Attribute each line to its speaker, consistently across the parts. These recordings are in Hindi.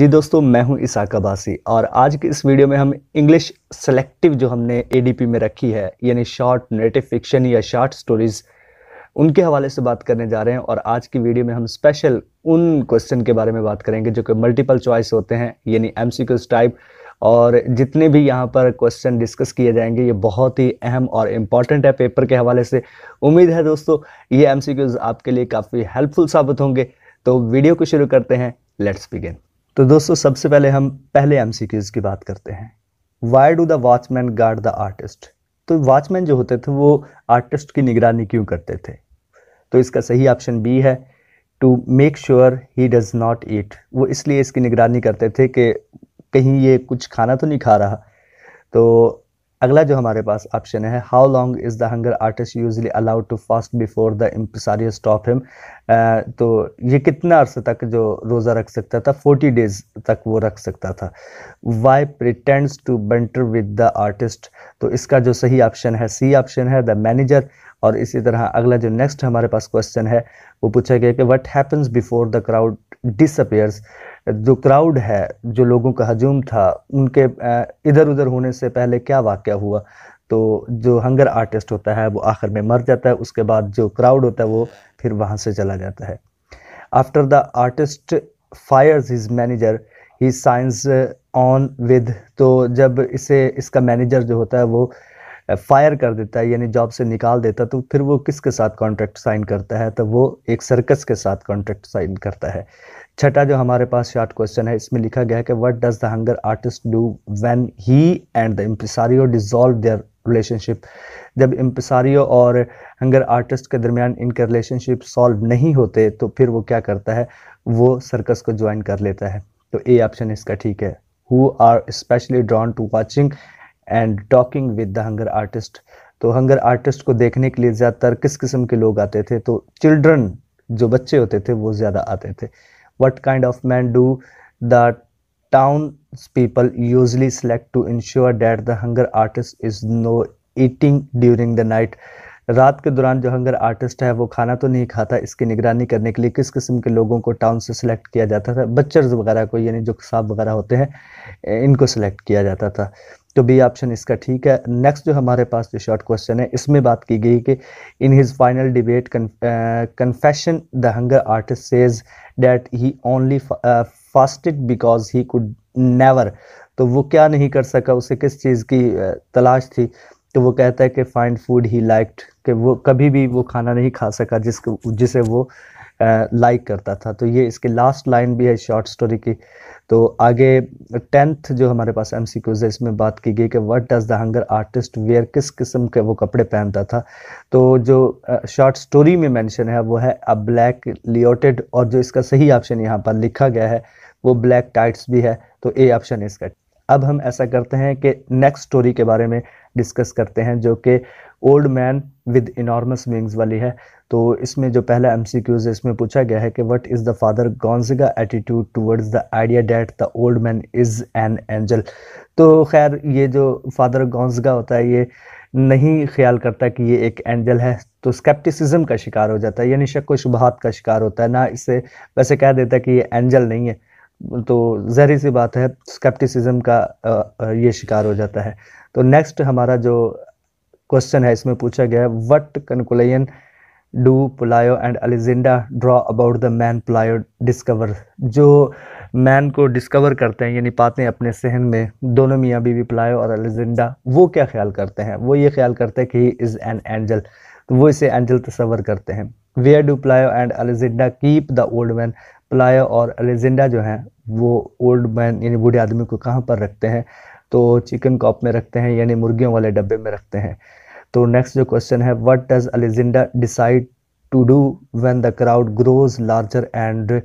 Speaker 1: जी दोस्तों मैं हूं इसाक अबासी और आज के इस वीडियो में हम इंग्लिश सेलेक्टिव जो हमने एडीपी में रखी है यानी शॉर्ट नेटिव फिक्शन या शॉर्ट स्टोरीज़ उनके हवाले से बात करने जा रहे हैं और आज की वीडियो में हम स्पेशल उन क्वेश्चन के बारे में बात करेंगे जो कि मल्टीपल चॉइस होते हैं यानी एम टाइप और जितने भी यहाँ पर क्वेश्चन डिस्कस किए जाएंगे ये बहुत ही अहम और इम्पॉर्टेंट है पेपर के हवाले से उम्मीद है दोस्तों ये एम आपके लिए काफ़ी हेल्पफुल साबित होंगे तो वीडियो को शुरू करते हैं लेट्स बिगिन तो दोस्तों सबसे पहले हम पहले एम की बात करते हैं why do the watchman guard the artist तो वॉचमैन जो होते थे वो आर्टिस्ट की निगरानी क्यों करते थे तो इसका सही ऑप्शन बी है to make sure he does not eat वो इसलिए इसकी निगरानी करते थे कि कहीं ये कुछ खाना तो नहीं खा रहा तो अगला जो हमारे पास ऑप्शन है how long is the hunger artist usually allowed to fast before the impresarios stop him तो ये कितना अर्से तक जो रोज़ा रख सकता था फोर्टी डेज तक वो रख सकता था why pretends to banter with the artist तो इसका जो सही ऑप्शन है सी ऑप्शन है द मैनेजर और इसी तरह अगला जो नेक्स्ट हमारे पास क्वेश्चन है वो पूछा गया कि what happens before the crowd disappears जो क्राउड है जो लोगों का हजूम था उनके इधर उधर होने से पहले क्या वाक़ हुआ तो जो हंगर आर्टिस्ट होता है वो आखिर में मर जाता है उसके बाद जो क्राउड होता है वो फिर वहाँ से चला जाता है after the artist fires his manager he signs on with तो जब इसे इसका मैनेजर जो होता है वो फायर कर देता है यानी जॉब से निकाल देता तो फिर वो किसके साथ कॉन्ट्रैक्ट साइन करता है तो वो एक सर्कस के साथ कॉन्ट्रैक्ट साइन करता है छठा जो हमारे पास शॉर्ट क्वेश्चन है इसमें लिखा गया है कि what does the hunger artist do when he and the impresario dissolve their relationship जब इम्पसारियो और हंगर आर्टिस्ट के दरमियान इनके रिलेशनशिप सॉल्व नहीं होते तो फिर वो क्या करता है वो सर्कस को ज्वाइन कर लेता है तो ए ऑप्शन इसका ठीक है who are specially drawn to watching and talking with the hunger artist तो हंगर आर्टिस्ट को देखने के लिए ज़्यादातर किस किस्म के लोग आते थे तो चिल्ड्रन जो बच्चे होते थे वो ज़्यादा आते थे what kind of man do that town people usually select to ensure that the hunger artist is no eating during the night रात के दौरान जो हंगर आर्टिस्ट है वो खाना तो नहीं खाता इसकी निगरानी करने के लिए किस किस्म के लोगों को टाउन से सिलेक्ट किया जाता था बच्चर्स वगैरह को यानी जो साफ वगैरह होते हैं इनको सिलेक्ट किया जाता था तो बी ऑप्शन इसका ठीक है नेक्स्ट जो हमारे पास जो शॉर्ट क्वेश्चन है इसमें बात की गई कि in his final debate confession the hunger artist says that he only fasted because he could never तो वो क्या नहीं कर सका उसे किस चीज़ की तलाश थी तो वो कहता है कि फाइंड फूड ही लाइक्ड कि वो कभी भी वो खाना नहीं खा सका जिस जिसे वो लाइक करता था तो ये इसके लास्ट लाइन भी है शॉर्ट स्टोरी की तो आगे टेंथ जो हमारे पास एम सी क्यूज़ है इसमें बात की गई कि what does the hunger artist wear किस किस्म के वो कपड़े पहनता था तो जो शॉर्ट स्टोरी में मेंशन है वो है अ ब्लैक लियोटेड और जो इसका सही ऑप्शन यहाँ पर लिखा गया है वो ब्लैक टाइट्स भी है तो ए ऑप्शन इसका अब हम ऐसा करते हैं कि नेक्स्ट स्टोरी के बारे में डिस्कस करते हैं जो कि old man with enormous wings वाली है तो इसमें जो पहला एम सी क्यूज़ है इसमें पूछा गया है कि what is the father Gonzaga attitude towards the idea that the old man is an angel तो खैर ये जो फादर गॉन्जगा होता है ये नहीं ख्याल करता कि ये एक एंजल है तो स्केप्टिसिज्म का शिकार हो जाता है यानी शक व शुबहत का शिकार होता है ना इसे वैसे कह देता है कि ये एंजल नहीं है तो जहरी सी बात है स्केप्टिसिज्म का ये शिकार हो जाता है तो नेक्स्ट हमारा जो क्वेश्चन है इसमें पूछा गया है what conclusion do Pelayo and Elisenda draw about the man Pelayo discover जो मैन को डिस्कवर करते हैं यानी पाते हैं अपने सहन में दोनों मियाँ बीवी पुलायो और अलेजेंडा वो क्या ख्याल करते हैं वो ये ख्याल करते हैं कि ही इज़ एन एंजल तो वो इसे एंजल तस्वर करते हैं where do Pelayo and Elisenda keep the old man Pelayo और एलेजेंडा जो हैं वो ओल्ड मैन यानी बूढ़े आदमी को कहाँ पर रखते हैं तो चिकन कॉप में रखते हैं यानी मुर्गियों वाले डब्बे में रखते हैं तो नेक्स्ट जो क्वेश्चन है what does Elisenda decide to do when the crowd grows larger and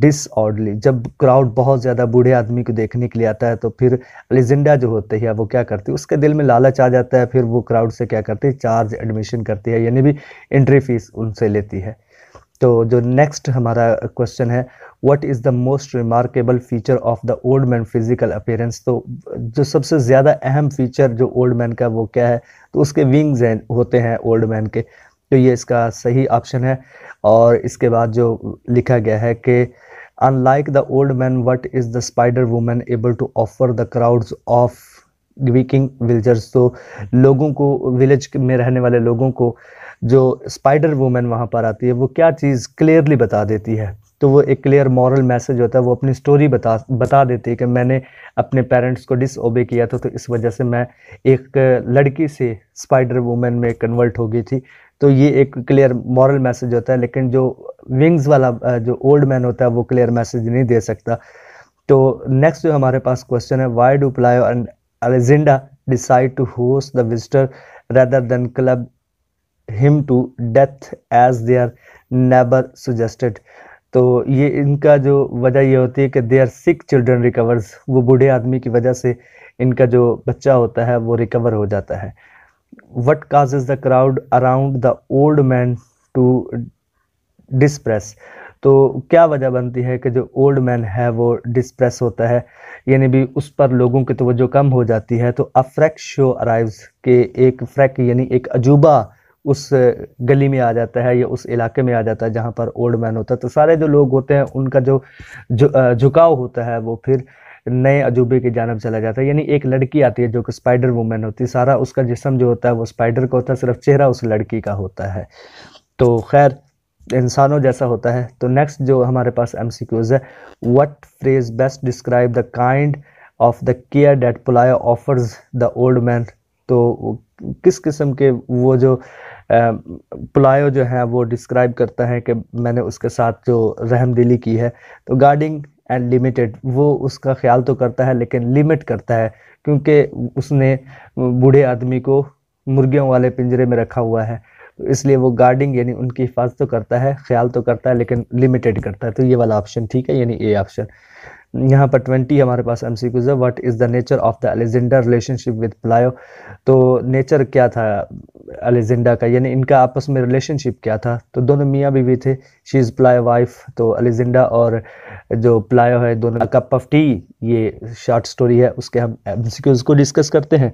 Speaker 1: disorderly जब क्राउड बहुत ज़्यादा बूढ़े आदमी को देखने के लिए आता है तो फिर एलिजेंडा जो होते हैं वो क्या करती है उसके दिल में लालच आ जाता है फिर वो क्राउड से क्या करती है चार्ज एडमिशन करती है यानी भी एंट्री फीस उनसे लेती है तो जो नेक्स्ट हमारा क्वेश्चन है what is the most remarkable feature of the old man physical appearance तो जो सबसे ज़्यादा अहम फीचर जो ओल्ड मैन का वो क्या है तो उसके विंग्स हैं होते हैं ओल्ड मैन के तो ये इसका सही ऑप्शन है और इसके बाद जो लिखा गया है कि unlike the old man what is the spider woman able to offer the crowds of weeping villagers तो लोगों को विलेज में रहने वाले लोगों को जो स्पाइडर वूमेन वहाँ पर आती है वो क्या चीज़ क्लियरली बता देती है तो वो एक क्लियर मॉरल मैसेज होता है वो अपनी स्टोरी बता बता देती है कि मैंने अपने पेरेंट्स को डिसओबे किया था तो इस वजह से मैं एक लड़की से स्पाइडर वूमेन में कन्वर्ट हो गई थी तो ये एक क्लियर मॉरल मैसेज होता है लेकिन जो विंग्स वाला जो ओल्ड मैन होता है वो क्लियर मैसेज नहीं दे सकता तो नेक्स्ट जो हमारे पास क्वेश्चन है why do Pelayo and Alexander decide to host the visitor rather than club him to death as their neighbor suggested. तो ये इनका जो वजह ये होती है कि they are sick children recovers वो बूढ़े आदमी की वजह से इनका जो बच्चा होता है वो रिकवर हो जाता है what cause the crowd around the old man to disperse तो क्या वजह बनती है कि जो ओल्ड मैन है वो डिस्प्रेस होता है यानी भी उस पर लोगों की तोज्जो कम हो जाती है तो अ फ्रैक शो अराइव्स के एक फ्रैक यानी एक अजूबा उस गली में आ जाता है या उस इलाके में आ जाता है जहाँ पर ओल्ड मैन होता है तो सारे जो लोग होते हैं उनका जो झुकाव होता है वो फिर नए अजूबे की जानब चला जाता है यानी एक लड़की आती है जो कि स्पाइडर वूमेन होती है सारा उसका जिसम जो होता है वो स्पाइडर का होता है सिर्फ चेहरा उस लड़की का होता है तो खैर इंसानों जैसा होता है तो नेक्स्ट जो हमारे पास एम है what phrase best describe the kind of the care that Pelayo offers the old man तो किस किस्म के वो जो पुलायो जो है वो डिस्क्राइब करता है कि मैंने उसके साथ जो रहम दिली की है तो गार्डिंग एंड लिमिटेड वो उसका ख्याल तो करता है लेकिन लिमिट करता है क्योंकि उसने बूढ़े आदमी को मुर्गियों वाले पिंजरे में रखा हुआ है तो इसलिए वो गार्डिंग यानी उनकी हिफाजत तो करता है ख्याल तो करता है लेकिन लिमिटेड करता है तो ये वाला ऑप्शन ठीक है यानी ए ऑप्शन यहाँ पर ट्वेंटी हमारे पास एम सी क्यूज है what is the nature of the Elisenda relationship with Pelayo तो नेचर क्या था एलेजेंडा का यानी इनका आपस में रिलेशनशिप क्या था तो दोनों मियाँ बीवी थे शी इज़ प्लायो वाइफ तो एलेजेंडा और जो प्लायो है दोनों कप ऑफ टी ये शॉर्ट स्टोरी है उसके हम एम सी क्यूज़ को डिस्कस करते हैं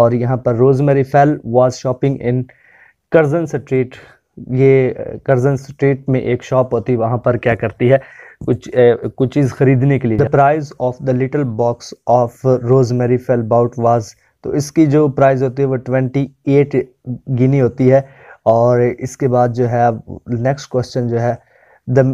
Speaker 1: और यहाँ पर Rosemary Fell was shopping in Curzon Street ये कर्जन स्ट्रीट में एक शॉप होती है वहाँ पर क्या करती है कुछ ए, कुछ चीज़ खरीदने के लिए the price of the little box of Rosemary Fell bought was तो इसकी जो प्राइस होती है वो ट्वेंटी एट गिनी होती है और इसके बाद जो है नेक्स्ट क्वेश्चन जो है the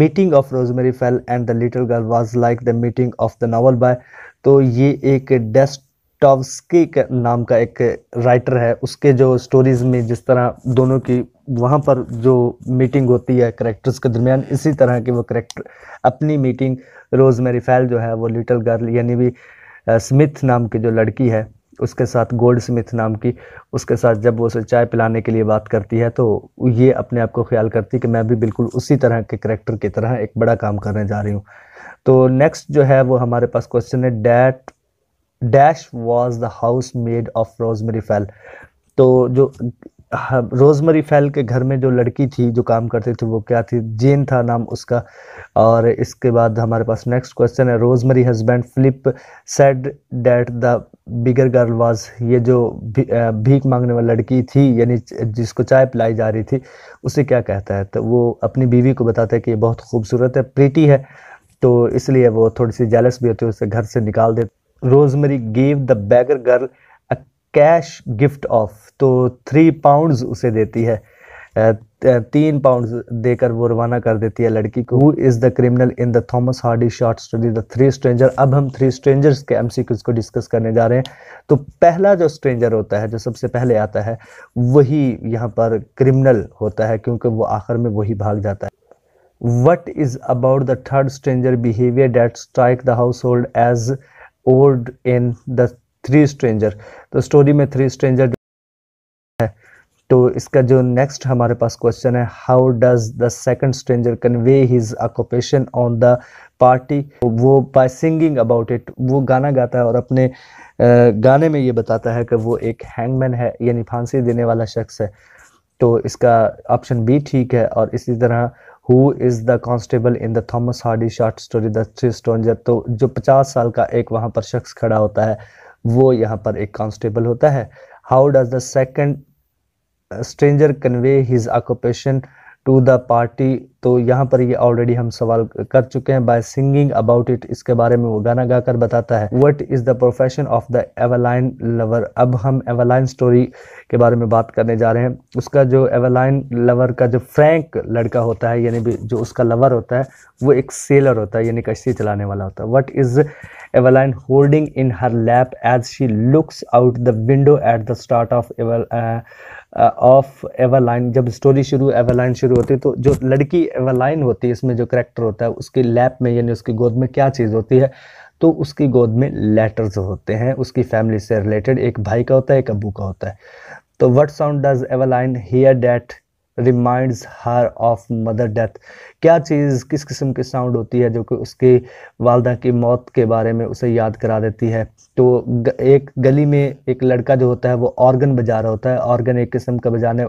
Speaker 1: meeting of Rosemary Fell and the little girl was like the meeting of the novel by तो ये एक डेस्ट टॉवस्की नाम का एक राइटर है उसके जो स्टोरीज़ में जिस तरह दोनों की वहाँ पर जो मीटिंग होती है करेक्टर्स के दरमियान इसी तरह की वो करेक्टर अपनी मीटिंग रोज़ फैल जो है वो लिटिल गर्ल यानी भी स्मिथ नाम की जो लड़की है उसके साथ गोल्ड स्मिथ नाम की उसके साथ जब वो उसे चाय पिलाने के लिए बात करती है तो ये अपने आप को ख्याल करती है कि मैं भी बिल्कुल उसी तरह के करेक्टर की तरह एक बड़ा काम करने जा रही हूँ तो नेक्स्ट जो है वो हमारे पास क्वेश्चन है that dash was the housemaid of Rosemary Fell तो जो हाँ, रोजमरी फैल के घर में जो लड़की थी जो काम करती थी वो क्या थी जेन था नाम उसका और इसके बाद हमारे पास नेक्स्ट क्वेश्चन है Rosemary husband Philip said that the beggar girl was ये जो भी, भीख मांगने वाली लड़की थी यानी जिसको चाय पिलाई जा रही थी उसे क्या कहता है तो वो अपनी बीवी को बताता है कि ये बहुत खूबसूरत है प्रीटी है तो इसलिए वो थोड़ी सी जेलस भी होती है उसे घर से निकाल देते Rosemary gave the beggar girl a cash gift of तो थ्री पाउंड उसे देती है तीन पाउंड देकर वो रवाना कर देती है लड़की को who is the criminal in the Thomas Hardy short story the three stranger अब हम थ्री स्ट्रेंजर्स के एम को डिस्कस करने जा रहे हैं तो पहला जो स्ट्रेंजर होता है जो सबसे पहले आता है वही यहाँ पर क्रिमिनल होता है क्योंकि वो आखिर में वही भाग जाता है what is about the third stranger behavior that strike the household as odd in the three stranger तो स्टोरी में थ्री स्ट्रेंजर है तो इसका जो नेक्स्ट हमारे पास क्वेश्चन है how does the second stranger convey his occupation on the party वो बाय सिंगिंग अबाउट इट वो गाना गाता है और अपने गाने में ये बताता है कि वो एक हैंगमैन है यानी फांसी देने वाला शख्स है तो इसका ऑप्शन बी ठीक है और इसी तरह who is the constable in the Thomas Hardy short story the three stranger तो जो पचास साल का एक वहाँ पर शख्स खड़ा होता है वो यहाँ पर एक कॉन्स्टेबल होता है how does the second stranger convey his occupation to the party तो यहाँ पर ये ऑलरेडी हम सवाल कर चुके हैं बाय सिंगिंग अबाउट इट इसके बारे में वो गाना गाकर बताता है what is the profession of the Eveline lover अब हम एवलाइन स्टोरी के बारे में बात करने जा रहे हैं उसका जो एवलाइन लवर का जो फ्रैंक लड़का होता है यानी जो उसका लवर होता है वो एक सेलर होता है यानी कश्ती चलाने वाला होता है what is Eveline holding in her lap as she looks out the window at the start of एवल ऑफ एवरलाइन जब स्टोरी शुरू एवरलाइन शुरू होती है तो जो लड़की एवरलाइन होती है इसमें जो करेक्टर होता है उसके लैप में यानी उसकी गोद में क्या चीज़ होती है तो उसकी गोद में लेटर्स होते हैं उसकी फैमिली से रिलेटेड एक भाई का होता है एक अबू का होता है तो what sound does Eveline hear that reminds her of mother death क्या चीज़ किस किस्म की साउंड होती है जो कि उसकी वालदा की मौत के बारे में उसे याद करा देती है तो एक गली में एक लड़का जो होता है वो ऑर्गन बजा रहा होता है ऑर्गन एक किस्म का बजाने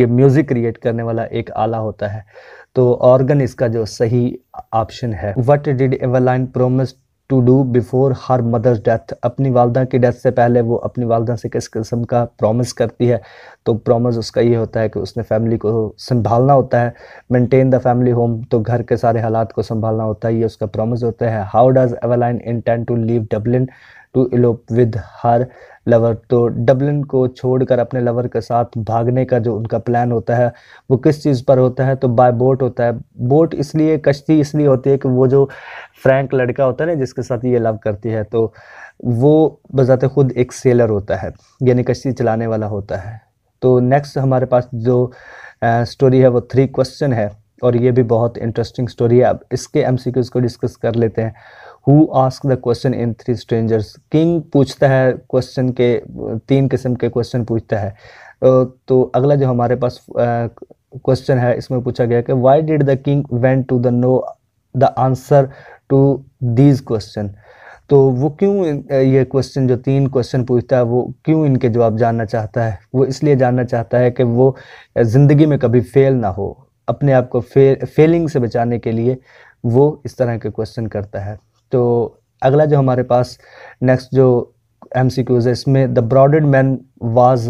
Speaker 1: ये म्यूज़िक क्रिएट करने वाला एक आला होता है तो ऑर्गन इसका जो सही ऑप्शन है what did line promise to do before her mother's death अपनी वालदा की डेथ से पहले वो अपनी वालदा से किस किस्म का प्रॉमिस करती है तो प्रॉमिस उसका ये होता है कि उसने फैमिली को संभालना होता है मेंटेन द फैमिली होम तो घर के सारे हालात को संभालना होता है ये उसका प्रॉमिस होता है how does Eveline intend to leave Dublin to elope with her lover तो डबलिन को छोड़कर अपने लवर के साथ भागने का जो उनका प्लान होता है वो किस चीज़ पर होता है तो बाय बोट होता है बोट इसलिए कश्ती इसलिए होती है कि वो जो फ्रैंक लड़का होता है ना जिसके साथ ये लव करती है तो वो बजाते खुद एक सेलर होता है यानी कश्ती चलाने वाला होता है तो नेक्स्ट हमारे पास जो आ, स्टोरी है वो थ्री क्वेश्चन है और ये भी बहुत इंटरेस्टिंग स्टोरी है अब इसके एम को डिस्कस कर लेते हैं who ask the question in three strangers king पूछता है क्वेश्चन के तीन किस्म के क्वेश्चन पूछता है तो अगला जो हमारे पास क्वेश्चन है इसमें पूछा गया कि why did the king went to the know the answer to these question तो वो क्यों ये क्वेश्चन जो तीन क्वेश्चन पूछता है वो क्यों इनके जवाब जानना चाहता है वो इसलिए जानना चाहता है कि वो ज़िंदगी में कभी फेल ना हो अपने आप को फे फेलिंग से बचाने के लिए वो इस तरह के क्वेश्चन करता है तो अगला जो हमारे पास नेक्स्ट जो एम सी क्यूज़ है इसमें the bearded man was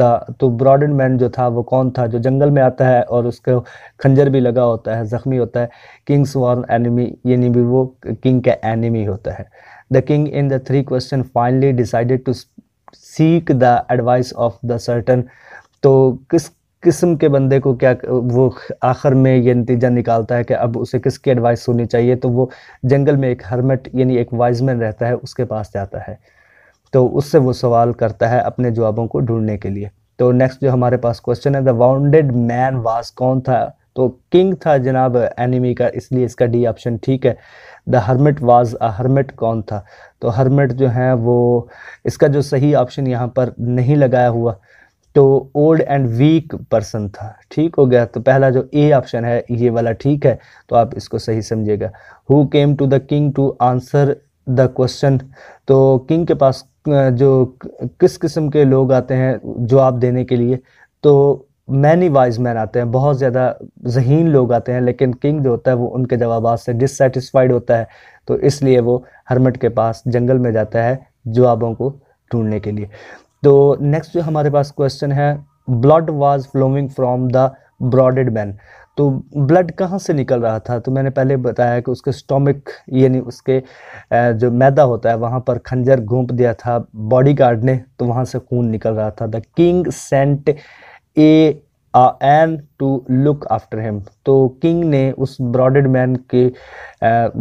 Speaker 1: the तो ब्रॉडेड मैन जो था वो कौन था जो जंगल में आता है और उसको खंजर भी लगा होता है ज़ख्मी होता है किंग्स वॉर्न एनिमी यानी भी वो किंग का एनिमी होता है the king in the three question finally decided to seek the advice of the certain तो किस किस्म के बंदे को क्या वो आखिर में ये नतीजा निकालता है कि अब उसे किसकी एडवाइस सुननी चाहिए तो वो जंगल में एक हरमेट यानी एक वाइजमैन रहता है उसके पास जाता है तो उससे वो सवाल करता है अपने जवाबों को ढूंढने के लिए तो नेक्स्ट जो हमारे पास क्वेश्चन है द वाउंडेड मैन वाज कौन था तो किंग था जनाब एनिमी का इसलिए इसका डी ऑप्शन ठीक है the hermit was a hermit कौन था तो हरमेट जो है वो इसका जो सही ऑप्शन यहाँ पर नहीं लगाया हुआ तो ओल्ड एंड वीक पर्सन था ठीक हो गया तो पहला जो ए ऑप्शन है ये वाला ठीक है तो आप इसको सही समझिएगा who came to the king to answer the question तो किंग के पास जो किस किस्म के लोग आते हैं जवाब देने के लिए तो मैनी वाइज मैन आते हैं बहुत ज़्यादा जहीन लोग आते हैं लेकिन किंग जो होता है वो उनके जवाब से डिससेटिस्फाइड होता है तो इसलिए वो हरमट के पास जंगल में जाता है जवाबों को ढूंढने के लिए तो नेक्स्ट जो हमारे पास क्वेश्चन है blood was flowing from the bearded man तो ब्लड कहाँ से निकल रहा था तो मैंने पहले बताया कि उसके स्टोमिक यानी उसके जो मैदा होता है वहाँ पर खंजर घोंप दिया था बॉडी गार्ड ने तो वहाँ से खून निकल रहा था the king sent a an to look after him तो किंग ने उस ब्रॉडेड मैन के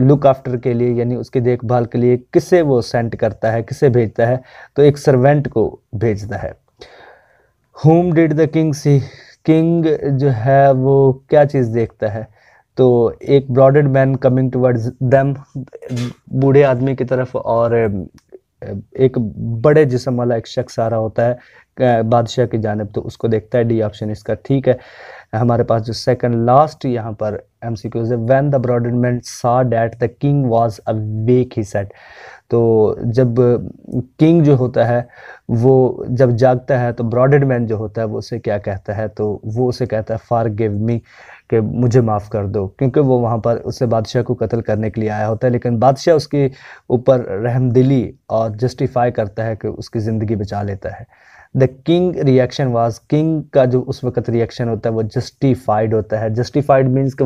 Speaker 1: लुक आफ्टर के लिए यानी उसकी देखभाल के लिए किसे वो सेंट करता है किसे भेजता है तो एक सर्वेंट को भेजता है whom did the king see king जो है वो क्या चीज़ देखता है तो एक bearded man coming towards them बूढ़े आदमी की तरफ और एक बड़े जिसम वाला एक शख्स आ रहा होता है बादशाह की जानब तो उसको देखता है डी ऑप्शन इसका ठीक है हमारे पास जो सेकंड लास्ट यहाँ पर एम सी क्यूज है when the bearded man saw that the king was awake he said तो जब किंग जो होता है वो जब जागता है तो ब्रॉडेड मैन जो होता है वो उसे क्या कहता है तो वो उसे कहता है फार गिव मी कि मुझे माफ़ कर दो क्योंकि वो वहाँ पर उसे बादशाह को कत्ल करने के लिए आया होता है लेकिन बादशाह उसके ऊपर रहमदिली और जस्टिफाई करता है कि उसकी ज़िंदगी बचा लेता है the king reaction was king का जो उस वक्त रिएक्शन होता है वो जस्टिफाइड होता है जस्टिफाइड मीन्स कि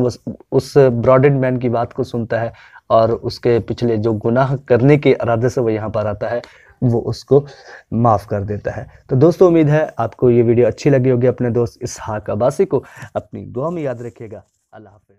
Speaker 1: उस ब्रॉडेड मैन की बात को सुनता है और उसके पिछले जो गुनाह करने के इरादे से वो यहाँ पर आता है वो उसको माफ़ कर देता है तो दोस्तों उम्मीद है आपको ये वीडियो अच्छी लगी होगी अपने दोस्त इसहाक अब्बासी को अपनी दुआ में याद रखिएगा अल्लाह हाफि